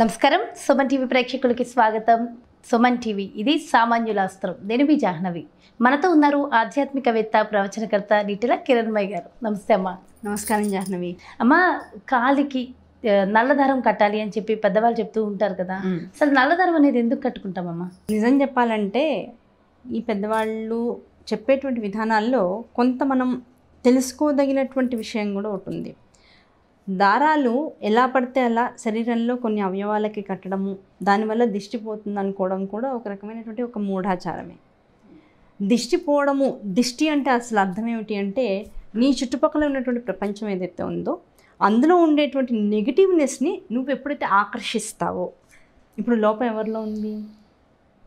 నమస్కారం సుమన్ టీవీ ప్రేక్షకులకి స్వాగతం సుమన్ టీవీ ఇది సామాన్యుల అస్త్రం నేను మీ జాహ్నవి మనతో ఉన్నారు ఆధ్యాత్మికవేత్త ప్రవచనకర్త నిటిల కిరణ్మయ్య గారు నమస్తే అమ్మ నమస్కారం జాహ్నవి అమ్మ కాలికి నల్లధరం కట్టాలి అని చెప్పి పెద్దవాళ్ళు చెప్తూ ఉంటారు కదా అసలు నల్లధరం అనేది ఎందుకు కట్టుకుంటామమ్మా నిజం చెప్పాలంటే ఈ పెద్దవాళ్ళు చెప్పేటువంటి విధానాల్లో కొంత మనం తెలుసుకోదగినటువంటి విషయం కూడా ఉంటుంది దారాలు ఎలా పడితే అలా శరీరంలో కొన్ని అవయవాలకి కట్టడము దానివల్ల దిష్టి పోతుంది అనుకోవడం కూడా ఒక రకమైనటువంటి ఒక మూఢాచారమే దిష్టి పోవడము దిష్టి అంటే అసలు అర్థం ఏమిటి అంటే నీ చుట్టుపక్కల ఉన్నటువంటి ప్రపంచం ఏదైతే ఉందో అందులో ఉండేటువంటి నెగిటివ్నెస్ని నువ్వు ఎప్పుడైతే ఆకర్షిస్తావో ఇప్పుడు లోపం ఎవరిలో ఉంది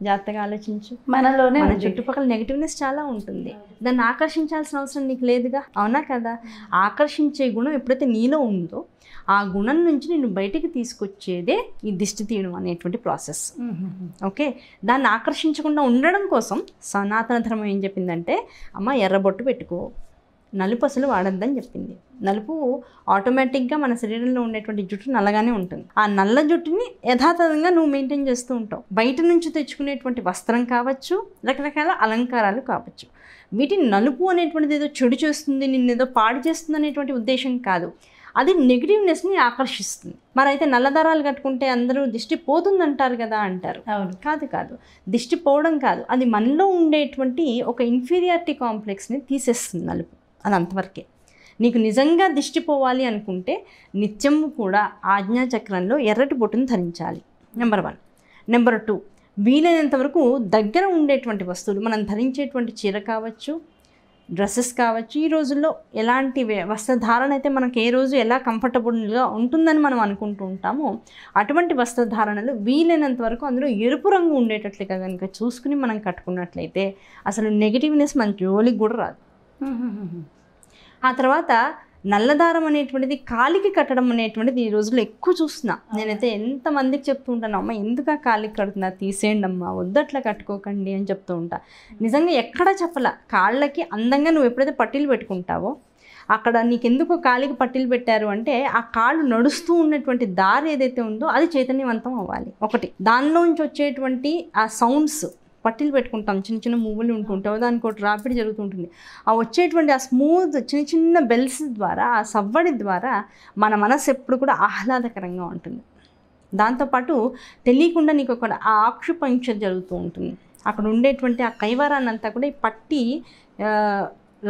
జాగ్రత్తగా ఆలోచించు మనలోనే మన చుట్టుపక్కల నెగిటివ్నెస్ చాలా ఉంటుంది దాన్ని ఆకర్షించాల్సిన అవసరం నీకు లేదుగా అవునా కదా ఆకర్షించే గుణం ఎప్పుడైతే నీలో ఉందో ఆ గుణం నుంచి నేను బయటికి తీసుకొచ్చేదే ఈ దిష్టి తీయడం అనేటువంటి ప్రాసెస్ ఓకే దాన్ని ఆకర్షించకుండా ఉండడం కోసం సనాతన ధర్మం ఏం చెప్పిందంటే అమ్మ ఎర్రబొట్టు పెట్టుకో నలుపు అసలు వాడొద్దని చెప్పింది నలుపు ఆటోమేటిక్గా మన శరీరంలో ఉండేటువంటి జుట్టు నల్లగానే ఉంటుంది ఆ నల్ల జుట్టుని యథాతథంగా నువ్వు మెయింటైన్ చేస్తూ ఉంటావు బయట నుంచి తెచ్చుకునేటువంటి వస్త్రం కావచ్చు రకరకాల అలంకారాలు కావచ్చు వీటి నలుపు అనేటువంటిది ఏదో చెడు చేస్తుంది ఏదో పాడు చేస్తుంది అనేటువంటి ఉద్దేశం కాదు అది నెగిటివ్నెస్ని ఆకర్షిస్తుంది మరైతే నల్లదారాలు కట్టుకుంటే అందరూ దిష్టి పోతుందంటారు కదా అంటారు అవును కాదు కాదు దిష్టి పోవడం కాదు అది మనలో ఉండేటువంటి ఒక ఇన్ఫీరియారిటీ కాంప్లెక్స్ని తీసేస్తుంది నలుపు అది అంతవరకే నీకు నిజంగా దిష్టి పోవాలి అనుకుంటే నిత్యము కూడా ఆజ్ఞాచక్రంలో ఎర్రటి బొట్టును ధరించాలి నెంబర్ వన్ నెంబర్ టూ వీలైనంత వరకు దగ్గర ఉండేటువంటి వస్తువులు మనం ధరించేటువంటి చీర కావచ్చు డ్రెస్సెస్ కావచ్చు ఈ రోజుల్లో ఎలాంటి వస్త్రధారణ అయితే మనకు ఏ రోజు ఎలా కంఫర్టబుల్గా ఉంటుందని మనం అనుకుంటూ ఉంటామో అటువంటి వస్త్రధారణలు వీలైనంత వరకు అందులో ఎరుపు రంగు ఉండేటట్లుగా కనుక చూసుకుని మనం కట్టుకున్నట్లయితే అసలు నెగిటివ్నెస్ మన జోలికి కూడా రాదు ఆ తర్వాత నల్లదారం అనేటువంటిది కాలికి కట్టడం అనేటువంటిది ఈ రోజుల్లో ఎక్కువ చూస్తున్నా నేనైతే ఎంతమందికి చెప్తూ ఉంటాను అమ్మ ఎందుకు ఆ కాలికి కడుతున్నా తీసేయండి అమ్మ వద్దట్లా కట్టుకోకండి అని చెప్తూ ఉంటా నిజంగా ఎక్కడ చెప్పలా కాళ్ళకి అందంగా నువ్వు ఎప్పుడైతే పట్టీలు పెట్టుకుంటావో అక్కడ ఎందుకు కాలికి పట్టీలు పెట్టారు అంటే ఆ కాళ్ళు నడుస్తూ ఉన్నటువంటి దారి ఏదైతే ఉందో అది చైతన్యవంతం అవ్వాలి ఒకటి దానిలోంచి వచ్చేటువంటి ఆ సౌండ్స్ పట్టీలు పెట్టుకుంటాం చిన్న చిన్న మూవ్లు ఉంటుంటే దానికి ఒకటి రాపిడి జరుగుతుంటుంది ఆ వచ్చేటువంటి ఆ స్మూత్ చిన్న చిన్న బెల్స్ ద్వారా ఆ సవ్వడి ద్వారా మన మనసు ఎప్పుడు కూడా ఆహ్లాదకరంగా ఉంటుంది దాంతోపాటు తెలియకుండా నీకు ఒక ఆక్షుపంక్చర్ జరుగుతూ ఉంటుంది అక్కడ ఉండేటువంటి ఆ కైవారాన్ని అంతా కూడా ఈ పట్టి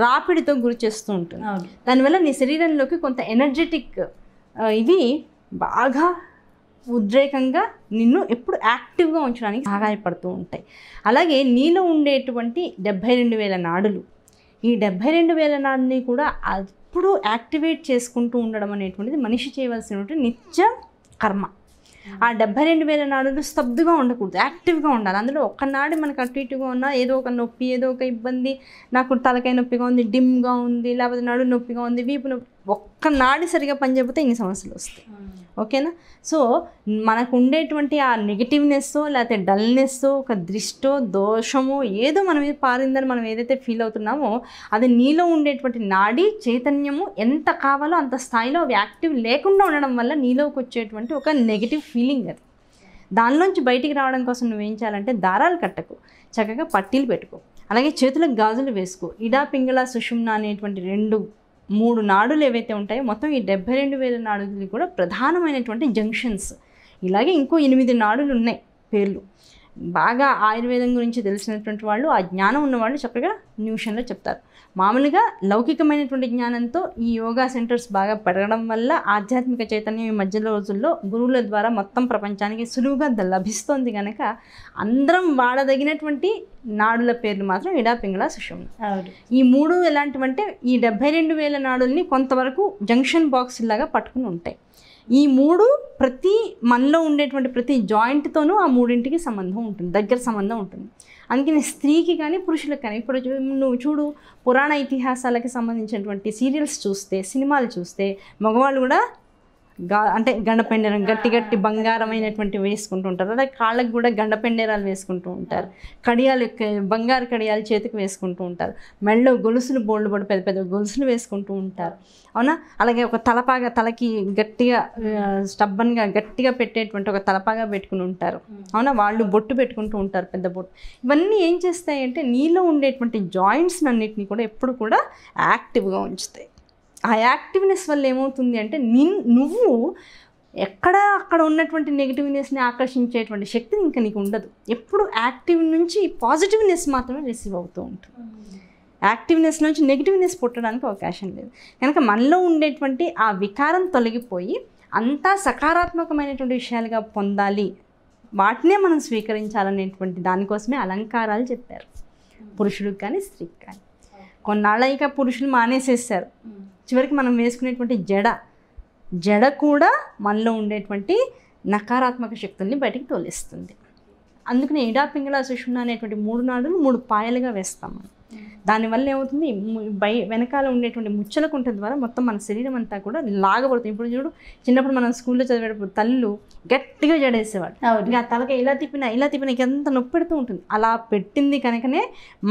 రాపిడితో గురి చేస్తూ ఉంటుంది దానివల్ల నీ శరీరంలోకి కొంత ఎనర్జెటిక్ ఇవి బాగా ఉద్రేకంగా నిన్ను ఎప్పుడు యాక్టివ్గా ఉంచడానికి సహాయపడుతూ ఉంటాయి అలాగే నీలో ఉండేటువంటి డెబ్భై రెండు వేల నాడులు ఈ డెబ్భై రెండు వేల నాడుని కూడా అప్పుడు యాక్టివేట్ చేసుకుంటూ ఉండడం అనేటువంటిది మనిషి చేయవలసినటువంటి నిత్య కర్మ ఆ డెబ్బై రెండు వేల నాడులు స్తబ్దుగా ఉండకూడదు యాక్టివ్గా ఉండాలి అందులో ఒక్కనాడు మనకు అటు ఇటుగా ఉన్నా ఏదో ఒక నొప్పి ఏదో ఒక ఇబ్బంది నాకు తలకాయ నొప్పిగా ఉంది డిమ్గా ఉంది లేకపోతే నడు నొప్పిగా ఉంది వీపు నొప్పి ఒక్క నాడి సరిగా చెబితే ఇన్ని సమస్యలు వస్తాయి hmm. ఓకేనా సో మనకు ఉండేటువంటి ఆ నెగిటివ్నెస్ లేకపోతే డల్నెస్ ఒక దృష్టో దోషమో ఏదో మనం పారిందని మనం ఏదైతే ఫీల్ అవుతున్నామో అది నీలో ఉండేటువంటి నాడి చైతన్యము ఎంత కావాలో అంత స్థాయిలో అవి యాక్టివ్ లేకుండా ఉండడం వల్ల నీలోకి వచ్చేటువంటి ఒక నెగిటివ్ ఫీలింగ్ అది దానిలోంచి బయటికి రావడం కోసం నువ్వేం చేయాలంటే దారాలు కట్టకు చక్కగా పట్టీలు పెట్టుకో అలాగే చేతులకు గాజులు వేసుకో ఇడా పింగళ సుషుమ్న అనేటువంటి రెండు మూడు నాడులు ఏవైతే ఉంటాయో మొత్తం ఈ డెబ్బై రెండు వేల నాడులు కూడా ప్రధానమైనటువంటి జంక్షన్స్ ఇలాగే ఇంకో ఎనిమిది నాడులు ఉన్నాయి పేర్లు బాగా ఆయుర్వేదం గురించి తెలిసినటువంటి వాళ్ళు ఆ జ్ఞానం ఉన్నవాళ్ళు చక్కగా న్యూషన్లో చెప్తారు మామూలుగా లౌకికమైనటువంటి జ్ఞానంతో ఈ యోగా సెంటర్స్ బాగా పెరగడం వల్ల ఆధ్యాత్మిక చైతన్యం ఈ మధ్య రోజుల్లో గురువుల ద్వారా మొత్తం ప్రపంచానికి సులువుగా లభిస్తోంది కనుక అందరం వాడదగినటువంటి నాడుల పేర్లు మాత్రం ఇడా పింగళ సుషుమ్న ఈ మూడు ఎలాంటివంటే ఈ డెబ్బై రెండు వేల నాడుల్ని కొంతవరకు జంక్షన్ బాక్స్ లాగా పట్టుకుని ఉంటాయి ఈ మూడు ప్రతి మనలో ఉండేటువంటి ప్రతి జాయింట్తోనూ ఆ మూడింటికి సంబంధం ఉంటుంది దగ్గర సంబంధం ఉంటుంది అందుకని స్త్రీకి కానీ పురుషులకు కానీ ఇప్పుడు నువ్వు చూడు పురాణ ఇతిహాసాలకి సంబంధించినటువంటి సీరియల్స్ చూస్తే సినిమాలు చూస్తే మగవాళ్ళు కూడా అంటే గండపెండేరం గట్టి గట్టి వేసుకుంటూ ఉంటారు అలాగే కాళ్ళకు కూడా గండపెండేరాలు వేసుకుంటూ ఉంటారు కడియాలు బంగారు కడియాలు చేతికి వేసుకుంటూ ఉంటారు మెళ్ళో గొలుసులు బోల్డ్ పడి పెద్ద పెద్ద గొలుసులు వేసుకుంటూ ఉంటారు అవునా అలాగే ఒక తలపాగా తలకి గట్టిగా స్టబ్బన్గా గట్టిగా పెట్టేటువంటి ఒక తలపాగా పెట్టుకుని ఉంటారు అవునా వాళ్ళు బొట్టు పెట్టుకుంటూ ఉంటారు పెద్ద బొట్టు ఇవన్నీ ఏం చేస్తాయంటే నీలో ఉండేటువంటి జాయింట్స్ అన్నిటినీ కూడా ఎప్పుడు కూడా యాక్టివ్గా ఉంచుతాయి ఆ యాక్టివ్నెస్ వల్ల ఏమవుతుంది అంటే నిన్ నువ్వు ఎక్కడ అక్కడ ఉన్నటువంటి నెగిటివ్నెస్ని ఆకర్షించేటువంటి శక్తి ఇంకా నీకు ఉండదు ఎప్పుడు యాక్టివ్ నుంచి పాజిటివ్నెస్ మాత్రమే రిసీవ్ అవుతూ ఉంటుంది యాక్టివ్నెస్ నుంచి నెగిటివ్నెస్ పుట్టడానికి అవకాశం లేదు కనుక మనలో ఉండేటువంటి ఆ వికారం తొలగిపోయి అంతా సకారాత్మకమైనటువంటి విషయాలుగా పొందాలి వాటినే మనం స్వీకరించాలనేటువంటి దానికోసమే అలంకారాలు చెప్పారు పురుషుడికి కానీ స్త్రీకి కానీ కొన్నాళ్ళ ఇక పురుషులు మానేసేస్తారు చివరికి మనం వేసుకునేటువంటి జడ జడ కూడా మనలో ఉండేటువంటి నకారాత్మక శక్తుల్ని బయటికి తోలిస్తుంది అందుకని ఏడా పింగళ సుషుమ్న అనేటువంటి మూడు నాడులు మూడు పాయలుగా వేస్తాం మనం దానివల్ల ఏమవుతుంది బై వెనకాల ఉండేటువంటి ముచ్చలకుంట ద్వారా మొత్తం మన శరీరం అంతా కూడా లాగబడుతుంది ఇప్పుడు చూడు చిన్నప్పుడు మనం స్కూల్లో చదివేటప్పుడు తల్లు గట్టిగా జడేసేవాడు ఇంకా తలక ఇలా తిప్పినా ఇలా తిప్పినా ఎంత నొప్పి పెడుతూ ఉంటుంది అలా పెట్టింది కనుకనే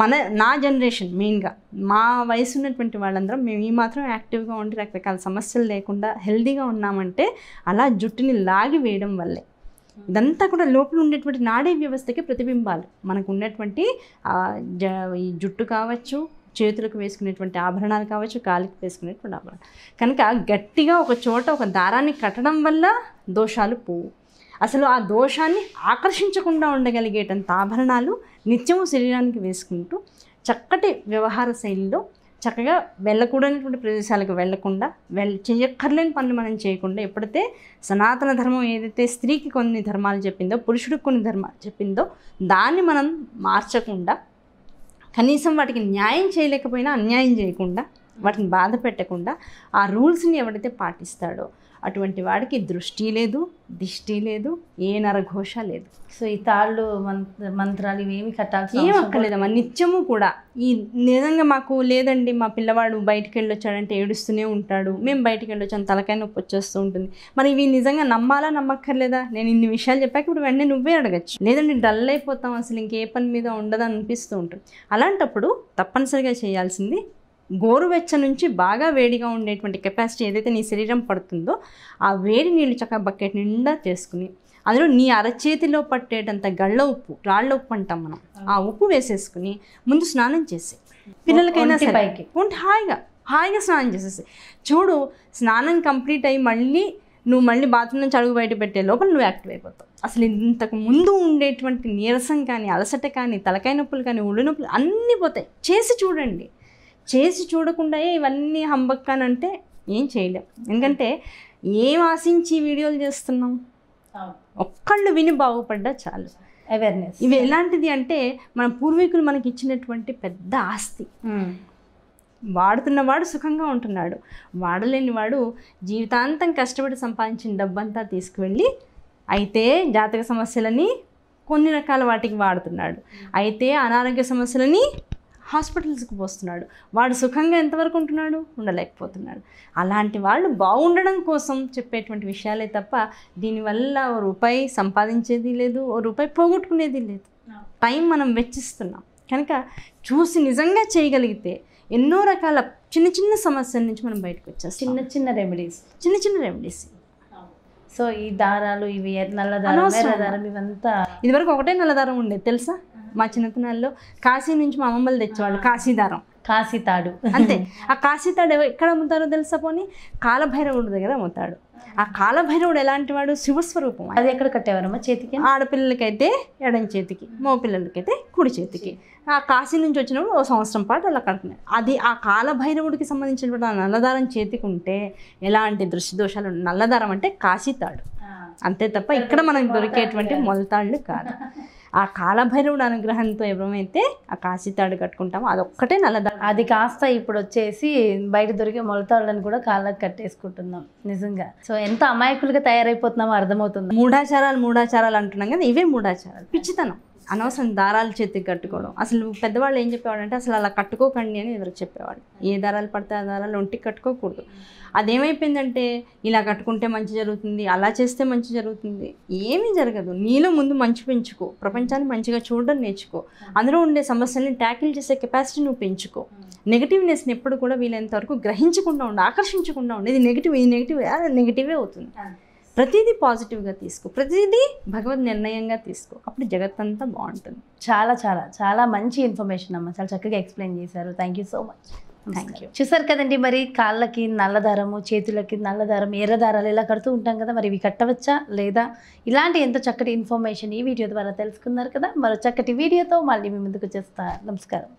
మన నా జనరేషన్ మెయిన్గా మా వయసు ఉన్నటువంటి వాళ్ళందరం మేము ఈ మాత్రం యాక్టివ్గా ఉండి రకరకాల సమస్యలు లేకుండా హెల్దీగా ఉన్నామంటే అలా జుట్టుని లాగి వేయడం వల్లే ఇదంతా కూడా లోపల ఉండేటువంటి నాడీ వ్యవస్థకి ప్రతిబింబాలు మనకు ఉన్నటువంటి జుట్టు కావచ్చు చేతులకు వేసుకునేటువంటి ఆభరణాలు కావచ్చు కాలికి వేసుకునేటువంటి ఆభరణాలు కనుక గట్టిగా ఒక చోట ఒక దారాన్ని కట్టడం వల్ల దోషాలు పోవు అసలు ఆ దోషాన్ని ఆకర్షించకుండా ఉండగలిగేటంత ఆభరణాలు నిత్యము శరీరానికి వేసుకుంటూ చక్కటి వ్యవహార శైలిలో చక్కగా వెళ్ళకూడనటువంటి ప్రదేశాలకు వెళ్ళకుండా వెళ్ళ చేయక్కర్లేని పనులు మనం చేయకుండా ఎప్పుడైతే సనాతన ధర్మం ఏదైతే స్త్రీకి కొన్ని ధర్మాలు చెప్పిందో పురుషుడికి కొన్ని ధర్మాలు చెప్పిందో దాన్ని మనం మార్చకుండా కనీసం వాటికి న్యాయం చేయలేకపోయినా అన్యాయం చేయకుండా వాటిని బాధ పెట్టకుండా ఆ రూల్స్ని ఎవడైతే పాటిస్తాడో అటువంటి వాడికి దృష్టి లేదు దిష్టి లేదు ఏ నరఘోష లేదు సో ఈ తాళ్ళు మంత్రాలు ఇవేమి కట్టాల్సి ఏం అక్కర్లేదమ్మా నిత్యము కూడా ఈ నిజంగా మాకు లేదండి మా పిల్లవాడు బయటికి వెళ్ళొచ్చాడంటే ఏడుస్తూనే ఉంటాడు మేము బయటికి వెళ్ళొచ్చాను తలకాయ నొప్పి వచ్చేస్తూ ఉంటుంది మరి ఇవి నిజంగా నమ్మాలా నమ్మక్కర్లేదా నేను ఇన్ని విషయాలు చెప్పాక ఇప్పుడు వెంటనే నువ్వే అడగచ్చు లేదండి డల్ అయిపోతాం అసలు ఇంకే పని మీద ఉండదు అనిపిస్తూ ఉంటుంది అలాంటప్పుడు తప్పనిసరిగా చేయాల్సింది గోరువెచ్చ నుంచి బాగా వేడిగా ఉండేటువంటి కెపాసిటీ ఏదైతే నీ శరీరం పడుతుందో ఆ వేడి నీళ్ళు చక్కగా బకెట్ నిండా చేసుకుని అందులో నీ అరచేతిలో పట్టేటంత గళ్ళ ఉప్పు రాళ్ళ ఉప్పు అంటాం మనం ఆ ఉప్పు వేసేసుకుని ముందు స్నానం చేసి పిల్లలకైనా సరే ఉంటే హాయిగా హాయిగా స్నానం చేసేసి చూడు స్నానం కంప్లీట్ అయ్యి మళ్ళీ నువ్వు మళ్ళీ బాత్రూమ్ నుంచి అడుగు బయట పెట్టే లోపల నువ్వు యాక్టివ్ అయిపోతావు అసలు ఇంతకు ముందు ఉండేటువంటి నీరసం కానీ అలసట కానీ తలకాయ నొప్పులు కానీ ఒళ్ళు నొప్పులు అన్నీ పోతాయి చేసి చూడండి చేసి చూడకుండా ఇవన్నీ హంబక్కానంటే ఏం చేయలేం ఎందుకంటే ఏం ఆశించి వీడియోలు చేస్తున్నాం ఒక్కళ్ళు విని బాగుపడ్డా చాలు అవేర్నెస్ ఇవి ఎలాంటిది అంటే మన పూర్వీకులు మనకి ఇచ్చినటువంటి పెద్ద ఆస్తి వాడుతున్నవాడు సుఖంగా ఉంటున్నాడు వాడలేని వాడు జీవితాంతం కష్టపడి సంపాదించిన డబ్బంతా తీసుకువెళ్ళి అయితే జాతక సమస్యలని కొన్ని రకాల వాటికి వాడుతున్నాడు అయితే అనారోగ్య సమస్యలని హాస్పిటల్స్కి పోస్తున్నాడు వాడు సుఖంగా ఎంతవరకు ఉంటున్నాడు ఉండలేకపోతున్నాడు అలాంటి వాళ్ళు బాగుండడం కోసం చెప్పేటువంటి విషయాలే తప్ప దీనివల్ల ఓ రూపాయి సంపాదించేది లేదు ఓ రూపాయి పోగొట్టుకునేది లేదు టైం మనం వెచ్చిస్తున్నాం కనుక చూసి నిజంగా చేయగలిగితే ఎన్నో రకాల చిన్న చిన్న సమస్యల నుంచి మనం బయటకు వచ్చాం చిన్న చిన్న రెమెడీస్ చిన్న చిన్న రెమెడీస్ సో ఈ దారాలు ఇవి నల్లదారం ఇవంతా ఇదివరకు ఒకటే నల్లదారం ఉండేది తెలుసా మా చిన్నతనాల్లో కాశీ నుంచి మా అమ్మమ్మలు తెచ్చేవాళ్ళు కాశీదారం కాశీతాడు అంతే ఆ కాశీతాడు ఎక్కడ అమ్ముతారో తెలుసా పోనీ కాలభైరవుడి దగ్గర అమ్ముతాడు ఆ కాలభైరవుడు ఎలాంటి వాడు శివస్వరూపం అది ఎక్కడ కట్టేవారమ్మా చేతికి ఆడపిల్లలకైతే ఎడం చేతికి మగ అయితే కుడి చేతికి ఆ కాశీ నుంచి వచ్చినప్పుడు ఓ సంవత్సరం పాటు అలా కడుతున్నాయి అది ఆ కాలభైరవుడికి సంబంధించినటువంటి ఆ నల్లదారం చేతికి ఉంటే ఎలాంటి దృష్టి దోషాలు నల్లదారం అంటే కాశీతాడు అంతే తప్ప ఇక్కడ మనకు దొరికేటువంటి మొలతాళ్ళు కాదు ఆ కాలభైరవుడు అనుగ్రహంతో ఎవరైతే ఆ కాశీతాడు కట్టుకుంటామో అదొక్కటే నల్ల అది కాస్త ఇప్పుడు వచ్చేసి బయట దొరికే మొలతాళ్ళని కూడా కాళ్ళకు కట్టేసుకుంటున్నాం నిజంగా సో ఎంత అమాయకులుగా తయారైపోతున్నామో అర్థమవుతుంది మూఢాచారాలు మూఢాచారాలు అంటున్నాం కదా ఇవే మూఢాచారాలు పిచ్చితనం అనవసరం దారాలు చేతికి కట్టుకోవడం అసలు పెద్దవాళ్ళు ఏం చెప్పేవాడు అంటే అసలు అలా కట్టుకోకండి అని ఎదురు చెప్పేవాడు ఏ దారాలు పడితే ఆ దారాలు ఒంటికి కట్టుకోకూడదు అదేమైపోయిందంటే ఇలా కట్టుకుంటే మంచి జరుగుతుంది అలా చేస్తే మంచి జరుగుతుంది ఏమీ జరగదు నీలో ముందు మంచి పెంచుకో ప్రపంచాన్ని మంచిగా చూడడం నేర్చుకో అందులో ఉండే సమస్యల్ని ట్యాకిల్ చేసే కెపాసిటీ నువ్వు పెంచుకో నెగిటివ్నెస్ని ఎప్పుడు కూడా వీలైనంత వరకు గ్రహించకుండా ఉండు ఆకర్షించకుండా ఉండు ఇది నెగిటివ్ ఇది నెగిటివ్ నెగిటివే అవుతుంది ప్రతిదీ పాజిటివ్గా తీసుకో ప్రతిదీ భగవద్ నిర్ణయంగా తీసుకో అప్పుడు జగత్తంతా బాగుంటుంది చాలా చాలా చాలా మంచి ఇన్ఫర్మేషన్ అమ్మ చాలా చక్కగా ఎక్స్ప్లెయిన్ చేశారు thank you so much thank you చూసారు కదండి మరి కాళ్ళకి నల్లదారము చేతులకి నల్లదారం ఎర్రదారాలు ఇలా కడుతూ ఉంటాం కదా మరి ఇవి కట్టవచ్చా లేదా ఇలాంటి ఎంతో చక్కటి ఇన్ఫర్మేషన్ ఈ వీడియో ద్వారా తెలుసుకున్నారు కదా మరో చక్కటి వీడియోతో మళ్ళీ మీ ముందుకు చేస్తా నమస్కారం